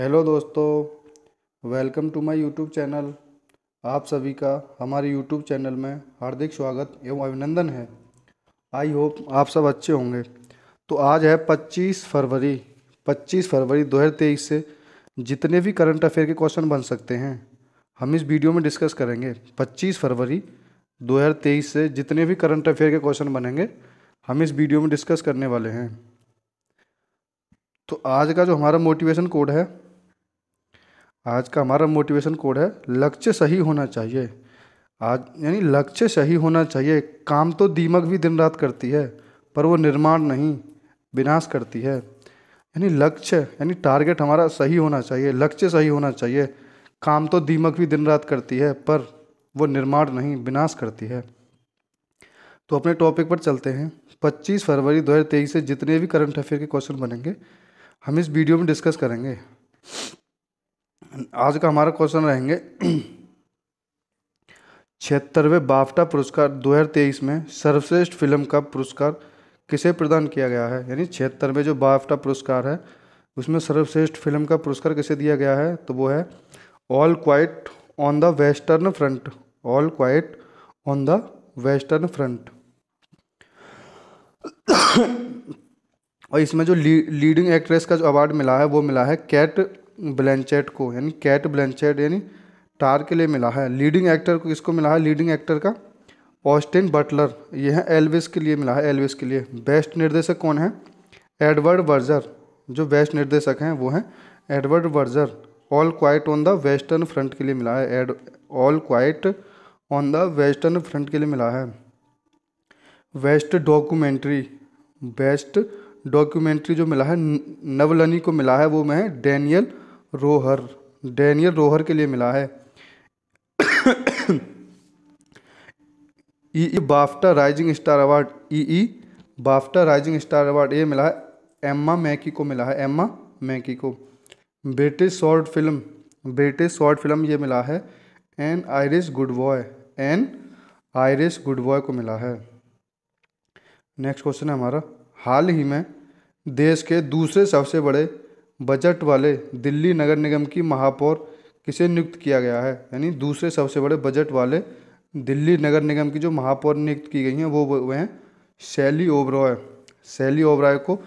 hello दोस्तों welcome to my YouTube channel आप सभी का हमारे यूट्यूब चैनल में हार्दिक स्वागत एवं अभिनंदन है आई होप आप सब अच्छे होंगे तो आज है 25 फरवरी 25 फरवरी दो से जितने भी करंट अफेयर के क्वेश्चन बन सकते हैं हम इस वीडियो में डिस्कस करेंगे 25 फरवरी दो से जितने भी करंट अफेयर के क्वेश्चन बनेंगे हम इस वीडियो में डिस्कस करने वाले हैं तो आज का जो हमारा मोटिवेशन कोड है आज का हमारा मोटिवेशन कोड है लक्ष्य सही होना चाहिए आज यानी लक्ष्य सही होना चाहिए काम तो दीमक भी दिन रात करती है पर वो निर्माण नहीं विनाश करती है यानी लक्ष्य यानी टारगेट हमारा सही होना चाहिए लक्ष्य सही होना चाहिए काम तो दीमक भी दिन रात करती है पर वो निर्माण नहीं विनाश करती है तो अपने टॉपिक पर चलते हैं 25 फरवरी 2023 से जितने भी करंट अफेयर के क्वेश्चन बनेंगे हम इस वीडियो में डिस्कस करेंगे आज का हमारा क्वेश्चन रहेंगे छिहत्तरवें बाफ्टा पुरस्कार 2023 में सर्वश्रेष्ठ फिल्म का पुरस्कार किसे प्रदान किया गया है यानी छिहत्तरवें जो बाफ्टा पुरस्कार है उसमें सर्वश्रेष्ठ फिल्म का पुरस्कार किसे दिया गया है तो वो है all quiet on the western front all quiet on the western front और इसमें जो लीडिंग एक्ट्रेस का जो अवार्ड मिला है वो मिला है कैट ब्लैंचेट को यानी कैट ब्लैंचेट यानी टार के लिए मिला है लीडिंग एक्टर को किसको मिला है लीडिंग एक्टर का ऑस्टिन बटलर यह है एलविस के लिए मिला है एलविस के लिए बेस्ट निर्देशक कौन है एडवर्ड वर्जर जो बेस्ट निर्देशक हैं वो हैं Edward Berger all quiet on the western front के लिए मिला है एड all quiet on the western front के लिए मिला है वेस्ट डॉक्यूमेंट्री बेस्ट डॉक्यूमेंट्री जो मिला है नवलनी को मिला है वो मैं डेनियल रोहर डैनियल रोहर के लिए मिला है E E BAFTA rising star award E E BAFTA rising star award ये मिला है एम्मा मैकी को मिला है एम्मा मैकी को British short film British short film ये मिला है an Irish good boy an Irish good boy को मिला है नेक्स्ट क्वेश्चन है हमारा हाल ही में देश के दूसरे सबसे बड़े बजट वाले दिल्ली नगर निगम की महापौर किसे नियुक्त किया गया है यानी दूसरे सबसे बड़े बजट वाले दिल्ली नगर निगम की जो महापौर नियुक्त की गई हैं वो वह हैं शैली ओबराय शैली ओबराय को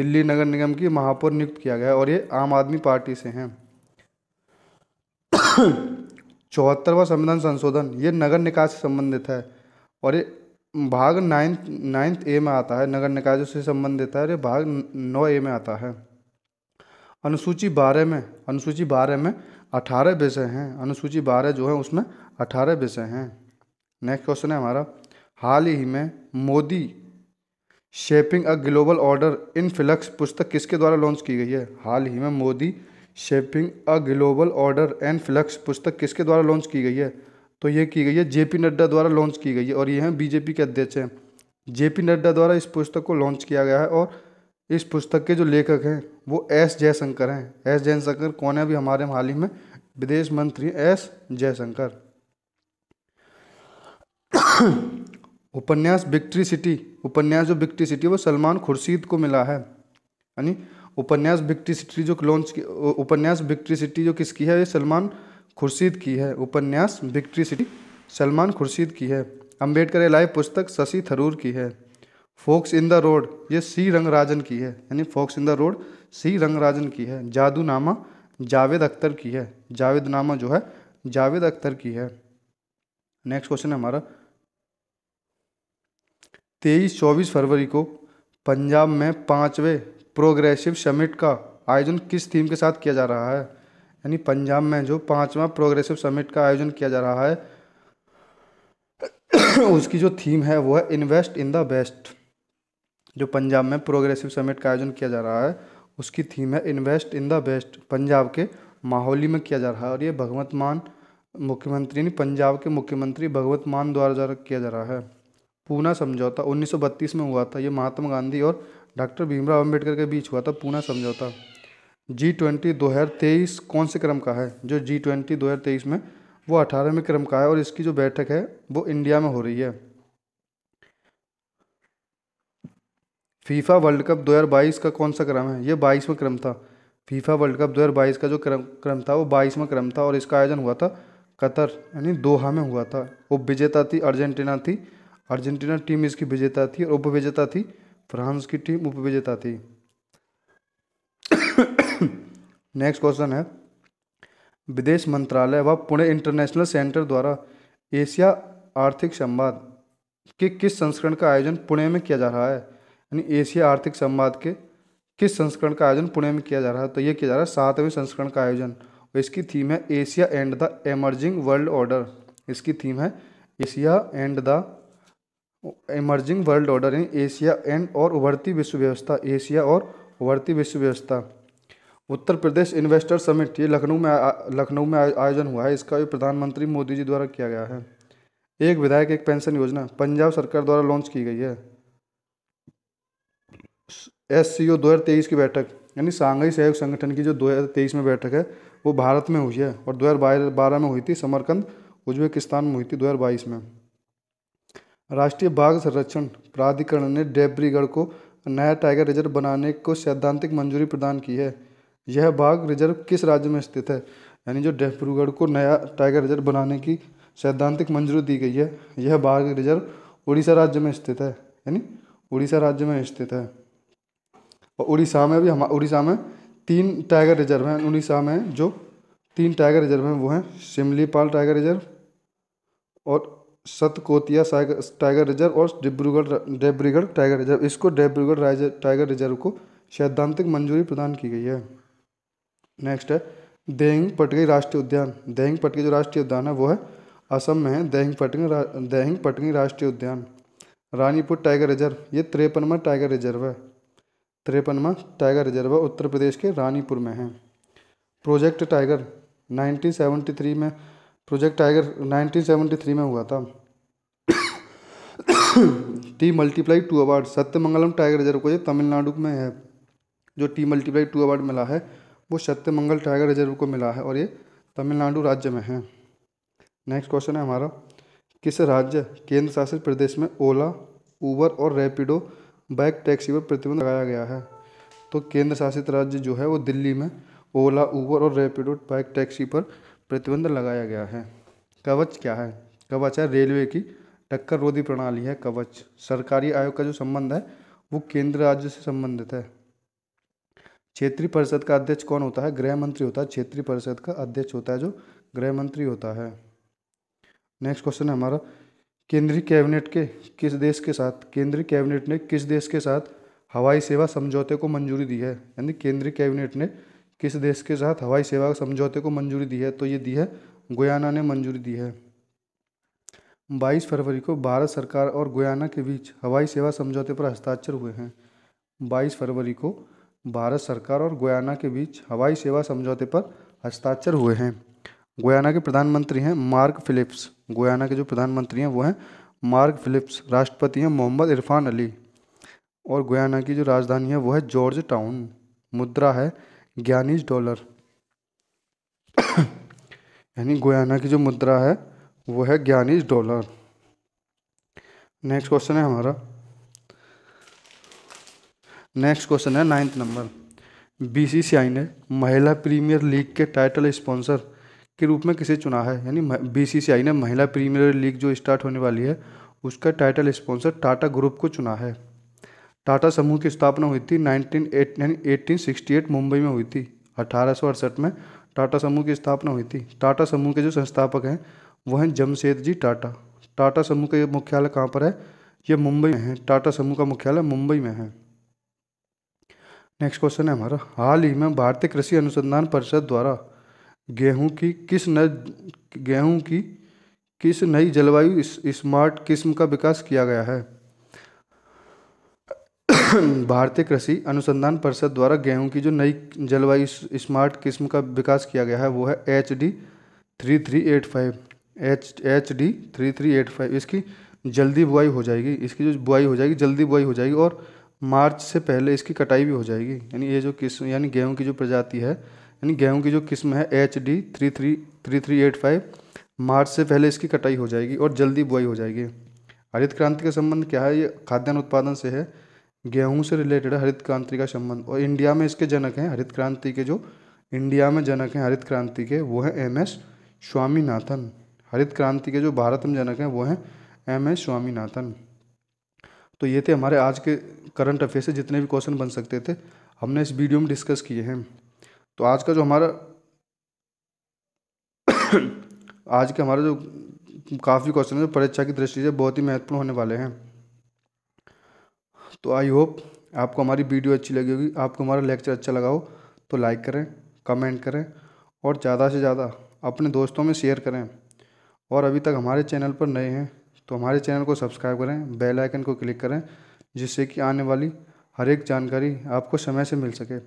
दिल्ली नगर निगम की महापौर नियुक्त किया गया है और ये आम आदमी पार्टी से हैं चौहत्तरवा संविधान संशोधन ये नगर निकाय से संबंधित है और ये भाग नाइन्थ नाइन्थ ए में आता है नगर निकाय से संबंधित है और ये भाग नौ ए में आता है अनुसूची बारह में अनुसूची बारह में अठारह विषय हैं अनुसूची बारह जो है उसमें अठारह विषय हैं नेक्स्ट क्वेश्चन है हमारा हाल ही में Modi shaping a global order in flux पुस्तक किसके द्वारा लॉन्च की गई है हाल ही में Modi shaping a global order and flux पुस्तक किसके द्वारा लॉन्च की गई है तो ये की गई है जे पी नड्डा द्वारा लॉन्च की गई है और ये हैं बीजेपी के अध्यक्ष हैं जे पी नड्डा द्वारा इस पुस्तक को लॉन्च किया गया है और इस पुस्तक के जो लेखक हैं वो एस जयशंकर हैं एस जयशंकर कौन है अभी हमारे हाल ही में विदेश मंत्री एस जयशंकर उपन्यास विक्ट्री सिटी उपन्यास जो विक्ट्री सिटी वो सलमान खुर्शीद को मिला है यानी उपन्यास विक्ट्री सिटी जो लॉन्च की उपन्यास विक्ट्री सिटी जो किसकी है ये सलमान खुर्शीद की है उपन्यास विक्ट्री सिटी सलमान खुर्शीद की है अम्बेडकर लाइव पुस्तक शशि थरूर की है फोक्स इन द रोड ये सी रंगराजन की है यानी forks in the road C Rangarajan की है जादू नामा जावेद अख्तर की है जावेद नामा जो है जावेद अख्तर की है नेक्स्ट क्वेश्चन है हमारा तेईस चौबीस फरवरी को पंजाब में पाँचवें प्रोग्रेसिव समिट का आयोजन किस थीम के साथ किया जा रहा है यानी पंजाब में जो पाँचवा प्रोग्रेसिव समिट का आयोजन किया जा रहा है उसकी जो थीम है वो है इन्वेस्ट इन द बेस्ट जो पंजाब में प्रोग्रेसिव समिट का आयोजन किया जा रहा है उसकी थीम है invest in the best Punjab के माहौली में किया जा रहा है और ये भगवंत मान मुख्यमंत्री ने पंजाब के मुख्यमंत्री भगवंत मान द्वारा किया जा रहा है पूना समझौता 1932 में हुआ था ये महात्मा गांधी और डॉक्टर भीमराव अम्बेडकर के बीच हुआ था पूना समझौता जी ट्वेंटी दो हज़ार तेईस कौन से क्रम का है जो जी ट्वेंटी दो हज़ार तेईस में वो अठारहवें क्रम का है और इसकी जो बैठक है वो इंडिया में हो रही है फीफा वर्ल्ड कप 2022 का कौन सा क्रम है ये बाईसवां क्रम था फीफा वर्ल्ड कप 2022 का जो क्रम क्रम था वो बाईसवा क्रम था और इसका आयोजन हुआ था कतर यानी दोहा में हुआ था उप विजेता थी अर्जेंटीना थी अर्जेंटीना टीम इसकी विजेता थी और उप विजेता थी फ्रांस की टीम उप विजेता थी नेक्स्ट क्वेश्चन है विदेश मंत्रालय व पुणे इंटरनेशनल सेंटर द्वारा एशिया आर्थिक संवाद के किस संस्करण का आयोजन पुणे में किया जा रहा है यानी एशिया आर्थिक संवाद के किस संस्करण का आयोजन पुणे में किया जा रहा है तो ये किया जा रहा है सातवें संस्करण का आयोजन और इसकी थीम है Asia and the emerging world order इसकी थीम है Asia and the emerging world order यानी एशिया एंड और उभरती विश्व व्यवस्था एशिया और उभरती विश्व व्यवस्था उत्तर प्रदेश इन्वेस्टर समिट ये लखनऊ में लखनऊ में आयोजन हुआ है इसका भी प्रधानमंत्री मोदी जी द्वारा किया गया है एक विधायक एक पेंशन योजना पंजाब सरकार द्वारा लॉन्च की गई है एस सी ओ दो हज़ार तेईस की बैठक यानी सांघाई सहयोग संगठन की जो दो हज़ार तेईस में बैठक है वो भारत में हुई है और दो हज़ार बारह में हुई थी समरकंद उज्बेकिस्तान में हुई थी दो हज़ार बाईस में राष्ट्रीय बाघ संरक्षण प्राधिकरण ने डेबरीगढ़ को नया टाइगर रिजर्व बनाने को सैद्धांतिक मंजूरी प्रदान की है यह बाघ रिजर्व किस राज्य में स्थित है यानी जो डेबरूगढ़ को नया टाइगर रिजर्व बनाने की सैद्धांतिक मंजूरी दी गई है यह बाघ रिजर्व उड़ीसा राज्य में स्थित है यानी उड़ीसा राज्य में स्थित है और उड़ीसा में भी हम उड़ीसा में तीन टाइगर रिजर्व हैं उड़ीसा में जो तीन टाइगर रिजर्व हैं वो हैं सिमलीपाल टाइगर रिजर्व और सतकोतिया टाइगर रिजर्व और डिब्रूगढ़ डेब्रीगढ़ टाइगर रिजर्व इसको डेब्रूगढ़ टाइगर रिजर्व को सैद्धांतिक मंजूरी प्रदान की गई है नेक्स्ट है देहिंग पटगी राष्ट्रीय उद्यान देहिंग पटगी जो राष्ट्रीय उद्यान है वो है असम में है देहिंग पटगी देहिंग पटगी राष्ट्रीय उद्यान रानीपुर टाइगर रिजर्व ये तिरपनवा टाइगर रिजर्व है तिरपनवा टाइगर रिजर्व उत्तर प्रदेश के रानीपुर में है प्रोजेक्ट टाइगर 1973 में प्रोजेक्ट टाइगर 1973 में हुआ था T multiply two award Sathyamangalam tiger reserve को ये तमिलनाडु में है जो टी मल्टीप्लाई टू अवार्ड मिला है वो सत्यमंगल टाइगर रिजर्व को मिला है और ये तमिलनाडु राज्य में है नेक्स्ट क्वेश्चन है हमारा किस राज्य केंद्र शासित प्रदेश में ओला उबर और रैपिडो बाइक टैक्सी पर प्रतिबंध लगाया गया है तो केंद्र शासित राज्य जो है वो दिल्ली में ओला ऊबर और रैपिडो बाइक टैक्सी पर प्रतिबंध लगाया गया है कवच क्या है कवच है रेलवे की टक्कर रोधी प्रणाली है कवच सरकारी आयोग का जो संबंध है वो केंद्र राज्य से संबंधित है क्षेत्रीय परिषद का अध्यक्ष कौन होता है गृह मंत्री होता है क्षेत्रीय परिषद का अध्यक्ष होता है जो गृह मंत्री होता है नेक्स्ट क्वेश्चन है हमारा केंद्रीय कैबिनेट के किस देश के साथ केंद्रीय कैबिनेट ने किस देश के साथ हवाई सेवा समझौते को मंजूरी दी है यानी केंद्रीय कैबिनेट ने किस देश के साथ हवाई सेवा समझौते को मंजूरी दी है तो ये दी है गोयाना ने मंजूरी दी है 22 फरवरी को भारत सरकार और गोयाना के बीच हवाई सेवा समझौते पर हस्ताक्षर हुए हैं 22 फरवरी को भारत सरकार और गोयाना के बीच हवाई सेवा समझौते पर हस्ताक्षर हुए हैं गोयाना के प्रधानमंत्री हैं मार्क फिलिप्स गोयाना के जो प्रधानमंत्री हैं वो हैं मार्क फिलिप्स राष्ट्रपति हैं मोहम्मद इरफान अली और गोयाना की जो राजधानी है वो है जॉर्ज टाउन मुद्रा है ज्ञानीज डॉलर यानी गोयाना की जो मुद्रा है वो है ज्ञानीज डॉलर नेक्स्ट क्वेश्चन है हमारा नेक्स्ट क्वेश्चन है नाइन्थ नंबर बीसीसीआई ने महिला प्रीमियर लीग के टाइटल स्पॉन्सर के रूप में किसे चुना है यानी बीसीसीआई ने महिला प्रीमियर लीग जो स्टार्ट होने वाली है उसका टाइटल स्पॉन्सर टाटा ग्रुप को चुना है टाटा समूह की स्थापना हुई थी नाइनटीन यानी एटीन मुंबई में हुई थी अठारह में टाटा समूह की स्थापना हुई थी टाटा समूह के जो संस्थापक हैं वह हैं जमशेद जी टाटा टाटा समूह का मुख्यालय कहाँ पर है यह मुंबई में है टाटा समूह का मुख्यालय मुंबई में है नेक्स्ट क्वेश्चन है हमारा हाल ही में भारतीय कृषि अनुसंधान परिषद द्वारा गेहूं की किस न गेहूं की किस नई जलवायु स्मार्ट किस्म का विकास किया गया है भारतीय कृषि अनुसंधान परिषद द्वारा गेहूं की जो नई जलवायु स्मार्ट किस्म का विकास किया गया है वो है H D three three eight five H H D three three eight five इसकी जल्दी बुआई हो जाएगी इसकी जो बुआई हो जाएगी जल्दी बुआई हो जाएगी और मार्च से पहले इसकी कटाई भी हो जाएगी यानी ये जो किस्म यानी गेहूँ की जो प्रजाति है यानी गेहूं की जो किस्म है H D three three three three eight five March से पहले इसकी कटाई हो जाएगी और जल्दी बुआई हो जाएगी हरित क्रांति का संबंध क्या है ये खाद्यान्न उत्पादन से है गेहूँ से रिलेटेड हरित क्रांति का संबंध और इंडिया में इसके जनक हैं हरित क्रांति के जो इंडिया में जनक हैं हरित क्रांति के वो हैं एम एस स्वामीनाथन हरित क्रांति के जो भारत में जनक हैं वो हैं एम एस स्वामीनाथन तो ये थे हमारे आज के करंट अफेयर से जितने भी क्वेश्चन बन सकते थे हमने इस वीडियो में डिस्कस किए हैं तो आज का जो हमारा आज के हमारा जो काफ़ी क्वेश्चन है परीक्षा की दृष्टि से बहुत ही महत्वपूर्ण होने वाले हैं तो आई होप आपको हमारी वीडियो अच्छी लगी होगी आपको हमारा लेक्चर अच्छा लगा हो तो लाइक करें कमेंट करें और ज़्यादा से ज़्यादा अपने दोस्तों में शेयर करें और अभी तक हमारे चैनल पर नए हैं तो हमारे चैनल को सब्सक्राइब करें बेल आइकन को क्लिक करें जिससे कि आने वाली हर एक जानकारी आपको समय से मिल सके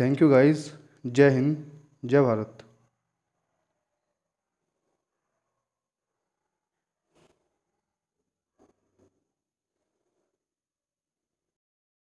थैंक यू गाइज़ जय हिंद जय भारत